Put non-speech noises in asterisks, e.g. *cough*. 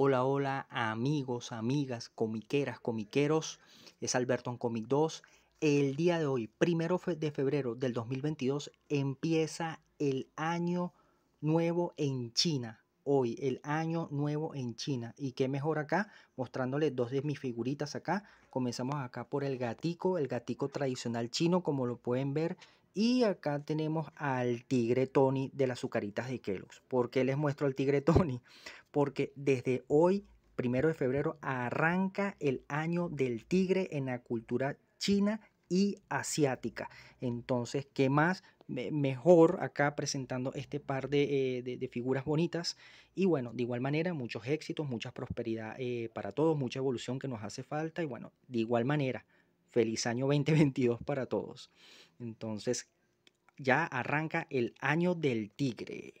Hola, hola amigos, amigas, comiqueras, comiqueros. Es Alberto en Comic 2. El día de hoy, primero de febrero del 2022, empieza el año nuevo en China. Hoy, el año nuevo en China. Y qué mejor acá, mostrándoles dos de mis figuritas acá. Comenzamos acá por el gatico, el gatico tradicional chino, como lo pueden ver. Y acá tenemos al tigre Tony de las azucaritas de Kellogg's. ¿Por qué les muestro al tigre *laughs* Tony? Porque desde hoy, primero de febrero, arranca el año del tigre en la cultura china y asiática. Entonces, ¿qué más? mejor acá presentando este par eh, de, figuras bonitas. Y bueno, de igual manera, muchos éxitos, mucha prosperidad eh, para todos, mucha evolución que nos hace falta. Y bueno, de igual manera, feliz año 2022 para todos. Entonces ya arranca el año del tigre.